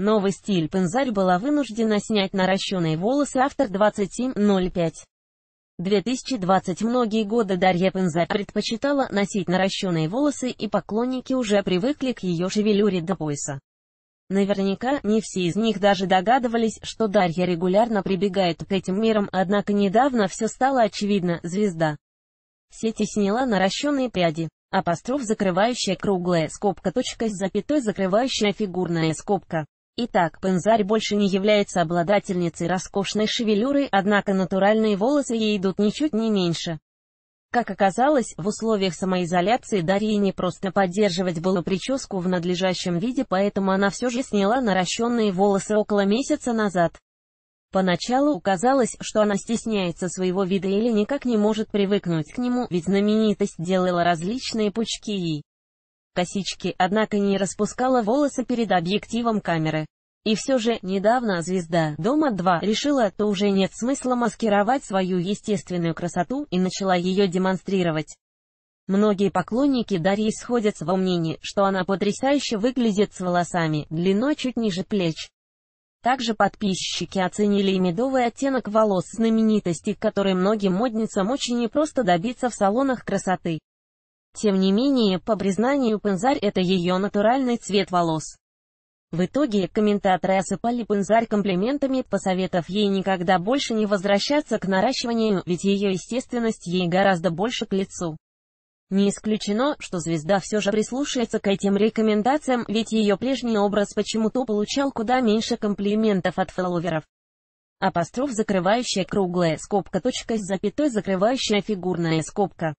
Новый стиль «Пензарь» была вынуждена снять наращенные волосы автор 2705. 2020 Многие годы Дарья Пензарь предпочитала носить наращенные волосы и поклонники уже привыкли к ее шевелюре до пояса. Наверняка, не все из них даже догадывались, что Дарья регулярно прибегает к этим мерам, однако недавно все стало очевидно, звезда. Сети сняла наращенные пряди. Апостроф закрывающая круглая скобка точка с запятой закрывающая фигурная скобка. Итак, Пензарь больше не является обладательницей роскошной шевелюры, однако натуральные волосы ей идут ничуть не меньше. Как оказалось, в условиях самоизоляции Дарье не просто поддерживать было прическу в надлежащем виде, поэтому она все же сняла наращенные волосы около месяца назад. Поначалу казалось, что она стесняется своего вида или никак не может привыкнуть к нему, ведь знаменитость делала различные пучки ей косички, однако не распускала волосы перед объективом камеры. И все же, недавно звезда «Дома 2» решила, то уже нет смысла маскировать свою естественную красоту и начала ее демонстрировать. Многие поклонники Дарьи сходятся во мнении, что она потрясающе выглядит с волосами, длиной чуть ниже плеч. Также подписчики оценили и медовый оттенок волос знаменитости, который многим модницам очень непросто добиться в салонах красоты. Тем не менее, по признанию пензарь это ее натуральный цвет волос. В итоге, комментаторы осыпали пензарь комплиментами, посоветов ей никогда больше не возвращаться к наращиванию, ведь ее естественность ей гораздо больше к лицу. Не исключено, что звезда все же прислушается к этим рекомендациям, ведь ее прежний образ почему-то получал куда меньше комплиментов от фолловеров. Апостроф закрывающая круглая скобка точка с запятой закрывающая фигурная скобка.